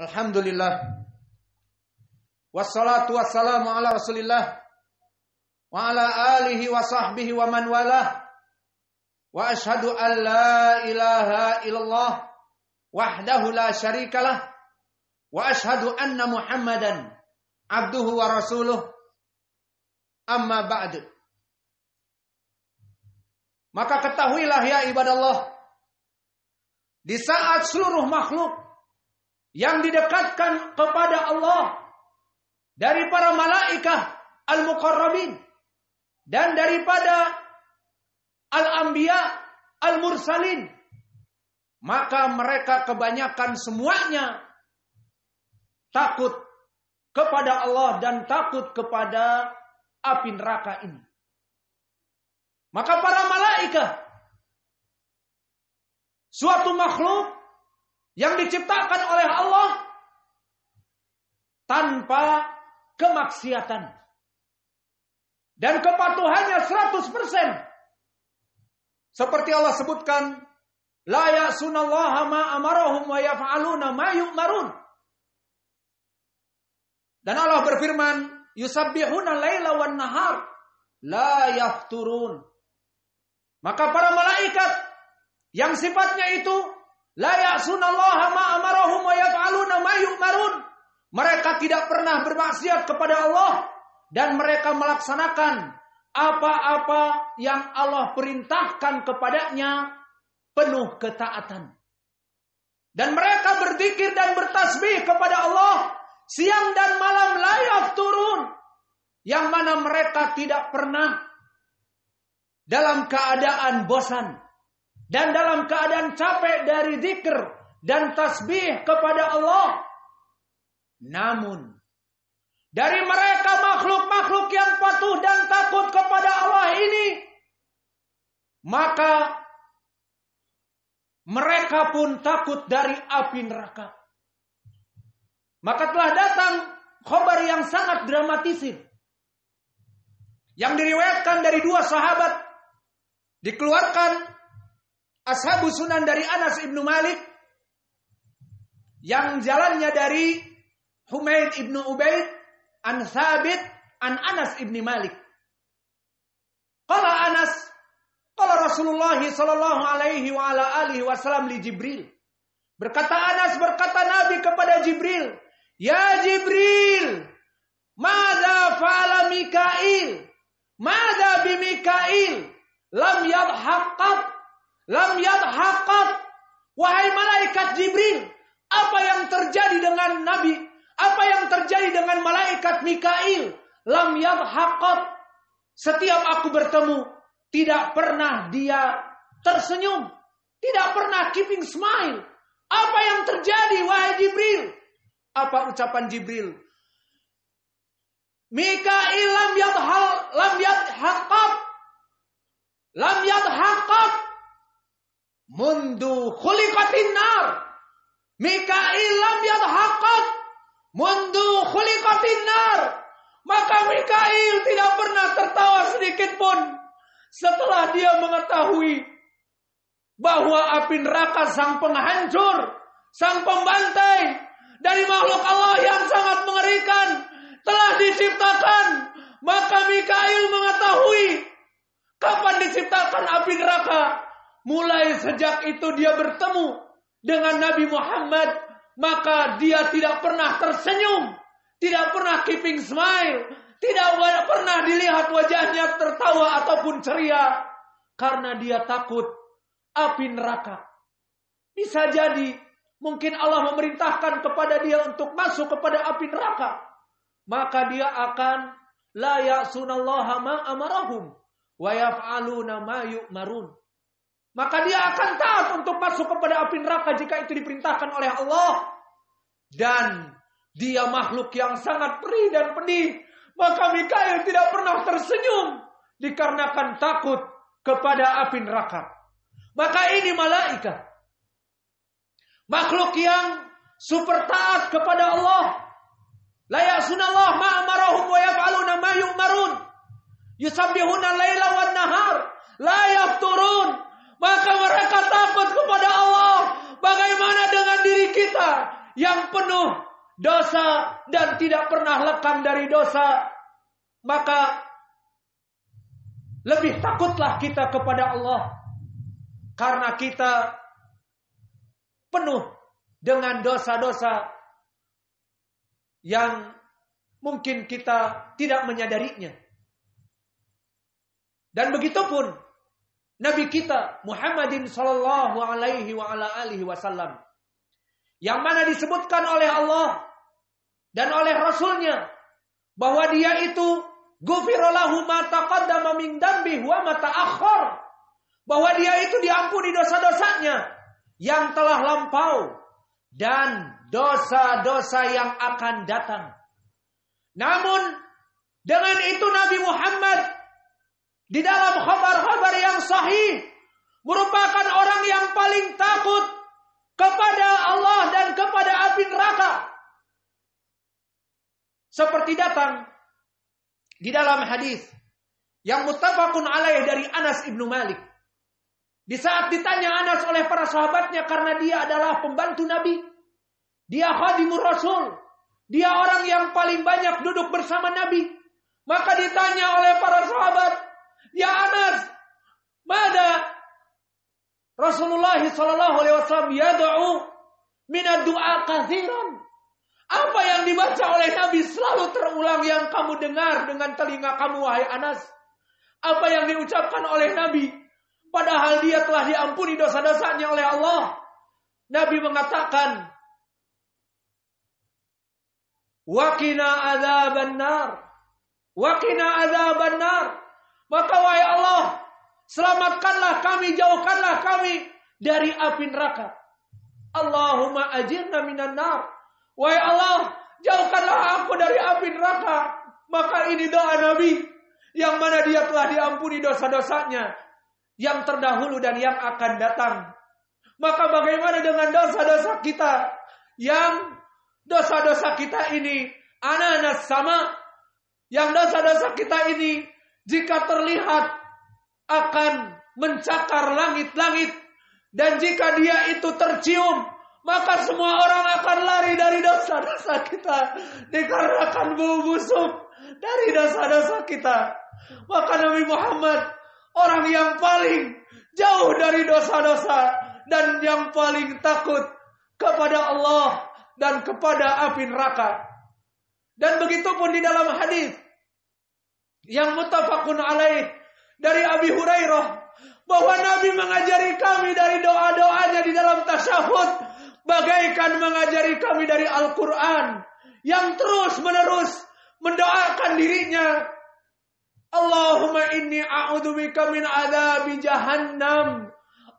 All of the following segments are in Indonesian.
Alhamdulillah. Wassalatu wassalamu ala Rasulillah wa ala alihi wa sahbihi wa man walah. Wa ashhadu an la ilaha illallah wahdahu la syarikalah wa ashhadu anna Muhammadan abduhu wa rasuluh. Amma ba'du. Maka ketahuilah ya ibadah Allah. Di saat seluruh makhluk yang didekatkan kepada Allah dari para malaikah al-muqarrabin dan daripada al-anbiya al-mursalin maka mereka kebanyakan semuanya takut kepada Allah dan takut kepada api neraka ini. Maka para malaikat suatu makhluk yang diciptakan oleh Allah tanpa kemaksiatan. Dan kepatuhannya 100%. Seperti Allah sebutkan, la ya'sunallaha ma amarahum wa yaf'aluna ma yu'marun. Dan Allah berfirman, yusabbihuna laila wan nahar la yafturun. Maka para malaikat yang sifatnya itu La ya'sunallaha ma amarahum wa yaf'aluna ma Mereka tidak pernah bermaksiat kepada Allah dan mereka melaksanakan apa-apa yang Allah perintahkan kepadanya penuh ketaatan. Dan mereka berzikir dan bertasbih kepada Allah siang dan malam layak turun. Yang mana mereka tidak pernah dalam keadaan bosan dan dalam keadaan capek dari zikir dan tasbih kepada Allah. Namun dari mereka makhluk-makhluk yang patuh dan takut kepada Allah ini maka mereka pun takut dari api neraka. Maka telah datang khabar yang sangat dramatisir yang diriwayatkan dari dua sahabat dikeluarkan Ashabu Sunan dari Anas ibnu Malik yang jalannya dari Humaid ibnu Ubaid an Thabit an Anas ibnu Malik. Kala Anas, kala Rasulullah sallallahu alaihi wa ala alihi wasallam li Jibril. Berkata Anas berkata Nabi kepada Jibril, "Ya Jibril, Mada fa'ala Mikail? Mada bi Mikail? Lam yadhaqqak Lam yadhaqat. Wahai malaikat Jibril, apa yang terjadi dengan Nabi? Apa yang terjadi dengan malaikat Mikail? Lam yadhaqat. Setiap aku bertemu, tidak pernah dia tersenyum. Tidak pernah keeping smile. Apa yang terjadi wahai Jibril? Apa ucapan Jibril? Mikail lam yadhal lam yadhaqat lam yadhaqat Mundu khuliqatin nar. Mikail lam yadhaqat. Mundu khuliqatin nar. Maka Mikail tidak pernah tertawa sedikit pun setelah dia mengetahui bahwa api neraka sang penghancur, sang pembantai dari makhluk Allah yang sangat mengerikan telah diciptakan. Maka Mikail mengetahui kapan diciptakan api neraka mulai sejak itu dia bertemu dengan Nabi Muhammad, maka dia tidak pernah tersenyum, tidak pernah keeping smile, tidak pernah dilihat wajahnya tertawa ataupun ceria karena dia takut api neraka. Bisa jadi mungkin Allah memerintahkan kepada dia untuk masuk kepada api neraka, maka dia akan layak sunallaha ma amarahum wa yaf'aluna ma maka dia akan taat untuk masuk kepada api neraka jika itu diperintahkan oleh Allah. Dan dia makhluk yang sangat perih dan pedih. Maka Mikail tidak pernah tersenyum dikarenakan takut kepada api neraka. Maka ini malaikat. Makhluk yang super taat kepada Allah. Layak sunallah ma'amarahum wa yaf'aluna ma'yumarun. yu'marun. layla wa wan nahar. Layak turun. Maka mereka takut kepada Allah. Bagaimana dengan diri kita yang penuh dosa dan tidak pernah lekang dari dosa? Maka lebih takutlah kita kepada Allah karena kita penuh dengan dosa-dosa yang mungkin kita tidak menyadarinya. Dan begitu pun Nabi kita Muhammadin sallallahu alaihi wa ala alihi wasallam. Yang mana disebutkan oleh Allah dan oleh Rasulnya bahwa dia itu gufirolahu ma taqaddama min dambi wa ma akhor Bahwa dia itu diampuni dosa-dosanya yang telah lampau dan dosa-dosa yang akan datang. Namun dengan itu Nabi Muhammad di dalam khabar-khabar yang sahih merupakan orang yang paling takut kepada Allah dan kepada api neraka. Seperti datang di dalam hadis yang mutafakun alaih dari Anas ibnu Malik. Di saat ditanya Anas oleh para sahabatnya karena dia adalah pembantu Nabi, dia khadimur Rasul, dia orang yang paling banyak duduk bersama Nabi. Maka ditanya oleh para sahabat, Ya Anas, mana Rasulullah Shallallahu Alaihi Wasallam doa minat doa kathiran. Apa yang dibaca oleh Nabi selalu terulang yang kamu dengar dengan telinga kamu wahai Anas. Apa yang diucapkan oleh Nabi padahal dia telah diampuni dosa-dosanya oleh Allah. Nabi mengatakan, "Wakina adzaban nar." Wakina adzaban nar. Maka wahai Allah, selamatkanlah kami, jauhkanlah kami dari api neraka. Allahumma ajirna minan nar. Wahai Allah, jauhkanlah aku dari api neraka. Maka ini doa Nabi yang mana dia telah diampuni dosa-dosanya yang terdahulu dan yang akan datang. Maka bagaimana dengan dosa-dosa kita yang dosa-dosa kita ini anak-anak sama yang dosa-dosa kita ini jika terlihat akan mencakar langit-langit dan jika dia itu tercium maka semua orang akan lari dari dosa-dosa kita dikarenakan bau busuk dari dosa-dosa kita. Maka Nabi Muhammad orang yang paling jauh dari dosa-dosa dan yang paling takut kepada Allah dan kepada api neraka. Dan begitu pun di dalam hadis yang mutafakun alaih dari Abi Hurairah bahwa Nabi mengajari kami dari doa-doanya di dalam tasyahud bagaikan mengajari kami dari Al-Qur'an yang terus-menerus mendoakan dirinya Allahumma inni a'udzubika min adzabi jahannam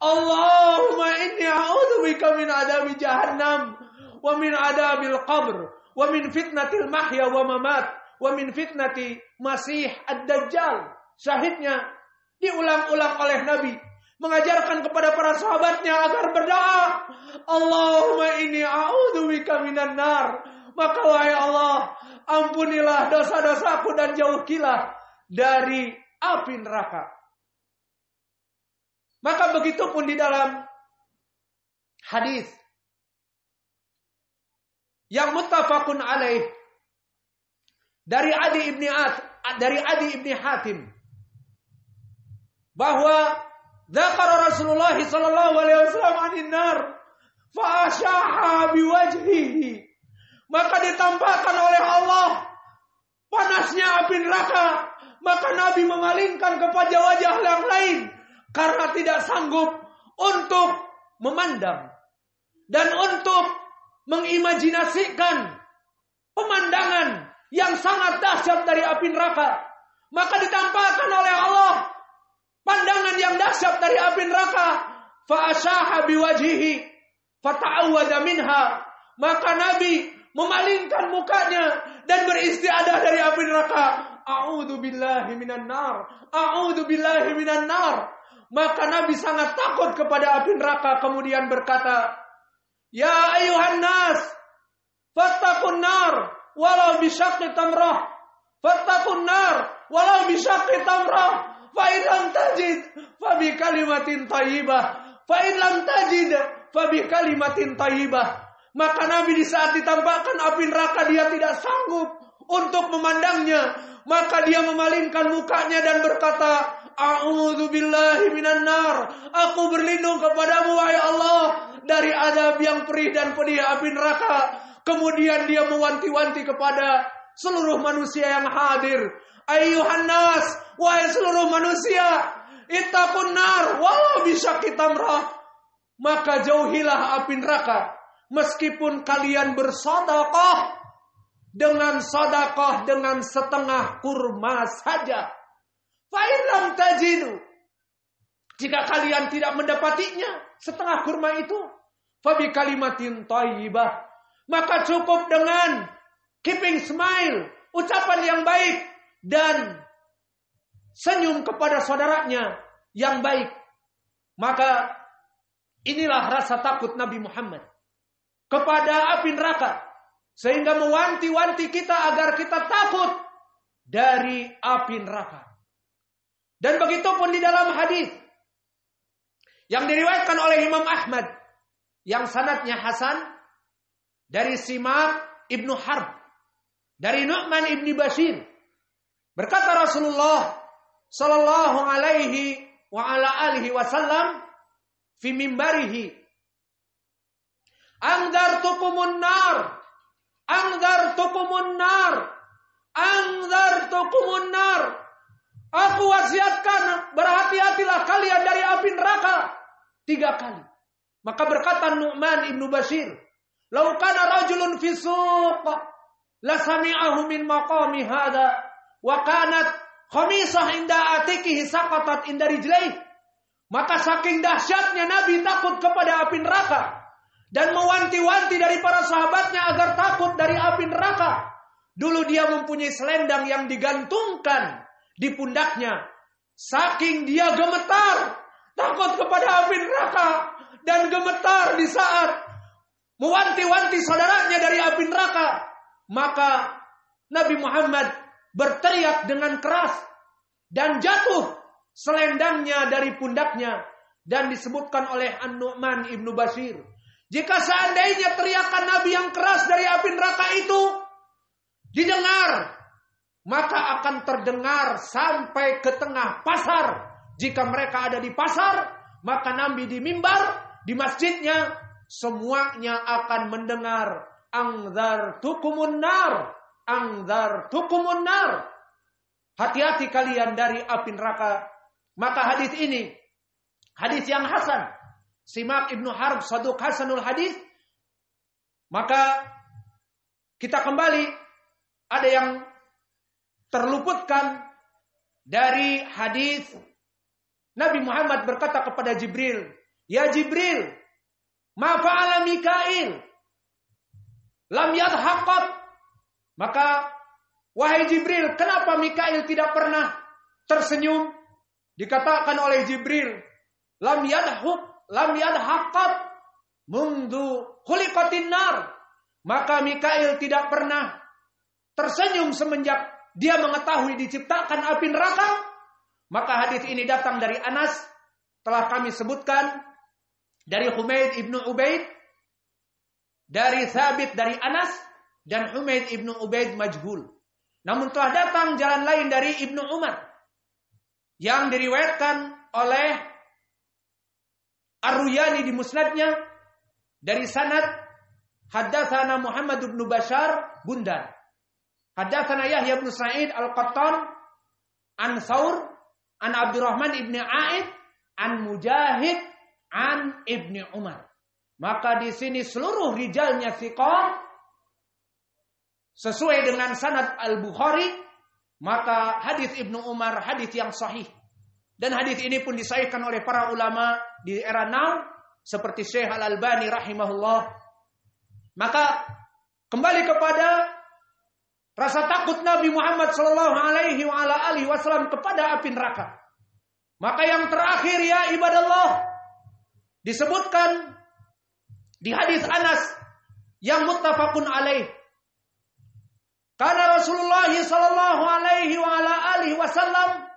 Allahumma inni a'udzubika min adzabi jahannam wa min adabil qabr wa min fitnatil mahya wa mamat wa min fitnati masih ad-dajjal. Syahidnya diulang-ulang oleh Nabi mengajarkan kepada para sahabatnya agar berdoa, Allahumma inni a'udzubika minan nar. Maka wahai Allah, ampunilah dosa-dosaku dan jauhkilah dari api neraka. Maka begitu pun di dalam hadis yang muttafaqun alaih dari Adi ibni At, dari Adi ibni Hatim bahwa Zakar Rasulullah sallallahu alaihi wasallam aninar nar biwajhihi maka ditampakkan oleh Allah panasnya api neraka maka Nabi memalingkan kepada wajah yang lain karena tidak sanggup untuk memandang dan untuk mengimajinasikan pemandangan yang sangat dahsyat dari api neraka. Maka ditampakkan oleh Allah pandangan yang dahsyat dari api neraka. Fa'asyaha biwajihi fata'awwada minha. Maka Nabi memalingkan mukanya dan beristiadah dari api neraka. A'udzu billahi minan nar. A'udzu billahi minan nar. Maka Nabi sangat takut kepada api neraka kemudian berkata, "Ya ayuhan nas, fattakun nar." walau bisa kita merah Fattakun nar walau bisa kita Fa in tajid fa bi kalimatin thayyibah. Fa in tajid fa bi kalimatin thayyibah. Maka Nabi di saat ditampakkan api neraka dia tidak sanggup untuk memandangnya. Maka dia memalingkan mukanya dan berkata, A'udzu billahi minan nar. Aku berlindung kepadamu wahai Allah dari azab yang perih dan pedih api neraka. Kemudian dia mewanti-wanti kepada seluruh manusia yang hadir. Ayuhan nas, wahai seluruh manusia, itakun nar, walau bisa kita merah. Maka jauhilah api neraka. Meskipun kalian bersodakoh dengan sodakoh dengan setengah kurma saja. Fa'ilam tajidu. Jika kalian tidak mendapatinya, setengah kurma itu. Fabi kalimatin tayyibah. Maka cukup dengan keeping smile, ucapan yang baik dan senyum kepada saudaranya yang baik. Maka inilah rasa takut Nabi Muhammad kepada api neraka sehingga mewanti-wanti kita agar kita takut dari api neraka. Dan begitu pun di dalam hadis yang diriwayatkan oleh Imam Ahmad yang sanatnya Hasan dari Simar ibnu Harb, dari Nu'man ibni Bashir. Berkata Rasulullah Sallallahu alaihi wa ala alihi wasallam fi mimbarihi tukumun nar tukumun nar tukumun nar Aku wasiatkan berhati-hatilah kalian dari api neraka tiga kali. Maka berkata Nu'man ibnu Bashir, Lau rajulun fi suq min maqami hadha wa kanat khamisah inda atikihi saqatat inda Maka saking dahsyatnya Nabi takut kepada api neraka dan mewanti-wanti dari para sahabatnya agar takut dari api neraka. Dulu dia mempunyai selendang yang digantungkan di pundaknya. Saking dia gemetar, takut kepada api neraka dan gemetar di saat mewanti-wanti saudaranya dari api neraka, maka Nabi Muhammad berteriak dengan keras dan jatuh selendangnya dari pundaknya dan disebutkan oleh An-Nu'man Ibnu Basir. Jika seandainya teriakan Nabi yang keras dari api neraka itu didengar, maka akan terdengar sampai ke tengah pasar. Jika mereka ada di pasar, maka Nabi di mimbar, di masjidnya, semuanya akan mendengar angdar tukumunar, angdar tukumunar. Hati-hati kalian dari api neraka. Maka hadis ini, hadis yang hasan. Simak Ibnu Harb satu Hasanul Hadis. Maka kita kembali ada yang terluputkan dari hadis Nabi Muhammad berkata kepada Jibril, "Ya Jibril, Ma fa'ala Mikail lam yadhaqat. Maka wahai Jibril, kenapa Mikail tidak pernah tersenyum? Dikatakan oleh Jibril, lam yadhaq, lam yadhaqat mundu khuliqatin nar. Maka Mikail tidak pernah tersenyum semenjak dia mengetahui diciptakan api neraka. Maka hadis ini datang dari Anas telah kami sebutkan dari Humaid ibnu Ubaid, dari Thabit dari Anas, dan Humaid ibnu Ubaid majhul. Namun telah datang jalan lain dari ibnu Umar yang diriwayatkan oleh Ar-Ruyani di musnadnya dari sanad Haddatsana Muhammad bin Bashar Bundar. Haddatsana Yahya bin Sa'id Al-Qattan an Saur an Abdurrahman ibn Aid an Mujahid an Ibni Umar. Maka di sini seluruh rijalnya thiqah sesuai dengan sanad Al-Bukhari, maka hadis Ibnu Umar hadis yang sahih. Dan hadis ini pun disahihkan oleh para ulama di era now seperti Syekh Al-Albani rahimahullah. Maka kembali kepada rasa takut Nabi Muhammad sallallahu alaihi wasallam kepada api neraka. Maka yang terakhir ya ibadah Allah, disebutkan di hadis Anas yang muttafaqun alaih. Karena Rasulullah sallallahu alaihi wa ala alihi wasallam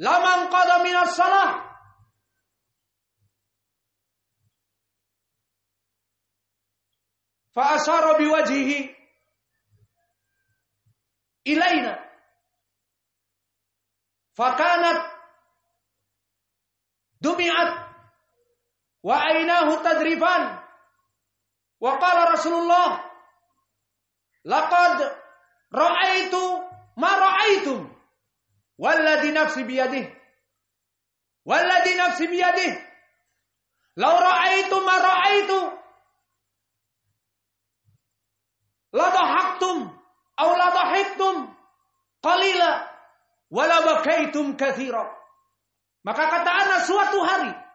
laman qada minas salah fa bi wajhihi ilaina fa kanat dumi'at وأيناه تدريبا وقال رسول الله لقد رأيت ما رأيتم والذي نفسي بيده والذي نفسي بيده لو رأيت ما رأيت لضحكتم أو لضحكتم قليلا ولا بكيتم كثيرا maka kata Anas suatu hari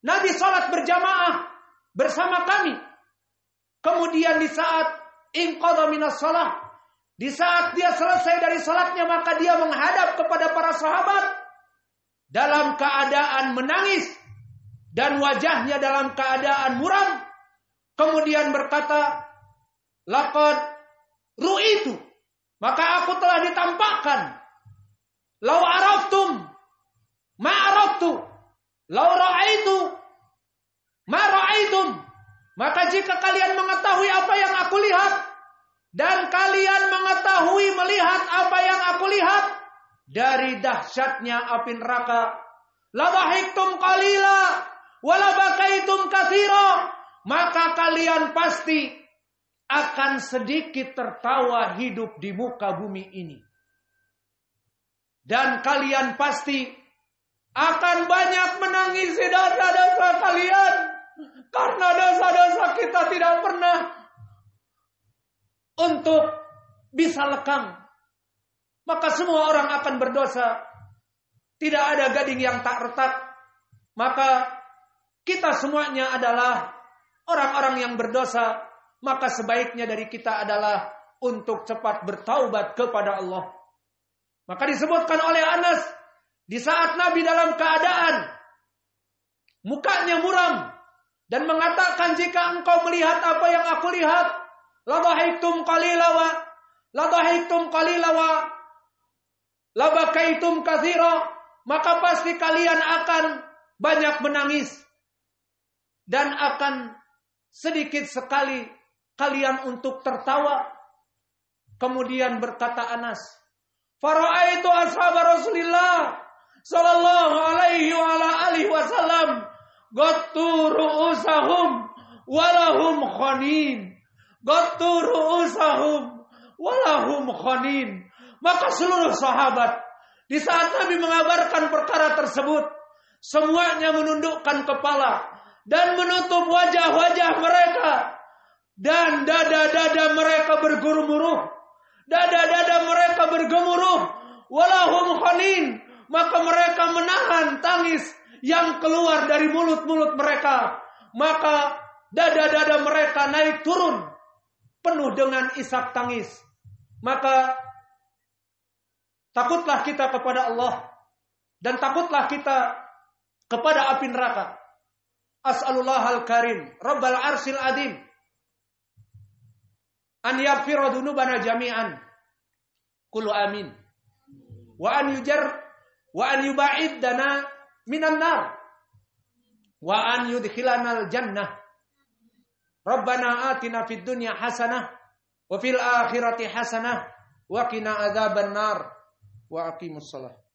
Nabi salat berjamaah bersama kami. Kemudian di saat inqadha minas sholat, di saat dia selesai dari sholatnya maka dia menghadap kepada para sahabat dalam keadaan menangis dan wajahnya dalam keadaan muram. Kemudian berkata, "Laqad itu Maka aku telah ditampakkan. Lau araftum ma araftu. Lau ra'aitu maka jika kalian mengetahui apa yang aku lihat dan kalian mengetahui melihat apa yang aku lihat dari dahsyatnya api neraka, labahiktum kalila walabakaitum kathiro. maka kalian pasti akan sedikit tertawa hidup di muka bumi ini. Dan kalian pasti akan banyak menangisi tidak pernah untuk bisa lekang. Maka semua orang akan berdosa. Tidak ada gading yang tak retak. Maka kita semuanya adalah orang-orang yang berdosa. Maka sebaiknya dari kita adalah untuk cepat bertaubat kepada Allah. Maka disebutkan oleh Anas di saat Nabi dalam keadaan mukanya muram, dan mengatakan jika engkau melihat apa yang aku lihat, ladahaitum qalilawa, ladahaitum qalilawa, labakaitum kathira, maka pasti kalian akan banyak menangis dan akan sedikit sekali kalian untuk tertawa. Kemudian berkata Anas, "Fara'aitu ashab Rasulillah sallallahu alaihi wa ala alihi wasallam Gottu ru'usahum walahum khonin. Gottu ru'usahum walahum khonin. Maka seluruh sahabat di saat Nabi mengabarkan perkara tersebut, semuanya menundukkan kepala dan menutup wajah-wajah mereka dan dada-dada mereka bergemuruh. Dada-dada mereka bergemuruh. Walahum khonin. Maka mereka menahan tangis yang keluar dari mulut-mulut mereka. Maka dada-dada mereka naik turun penuh dengan isak tangis. Maka takutlah kita kepada Allah dan takutlah kita kepada api neraka. As'alullah al-karim, Rabbal arsil adim. An yafiru dunubana jami'an. Kulu amin. Wa an yujar wa an Yubaid Dana minan nar wa an yudkhilanal jannah Rabbana atina fid dunya hasanah wa fil akhirati hasanah wa qina adzaban wa aqimus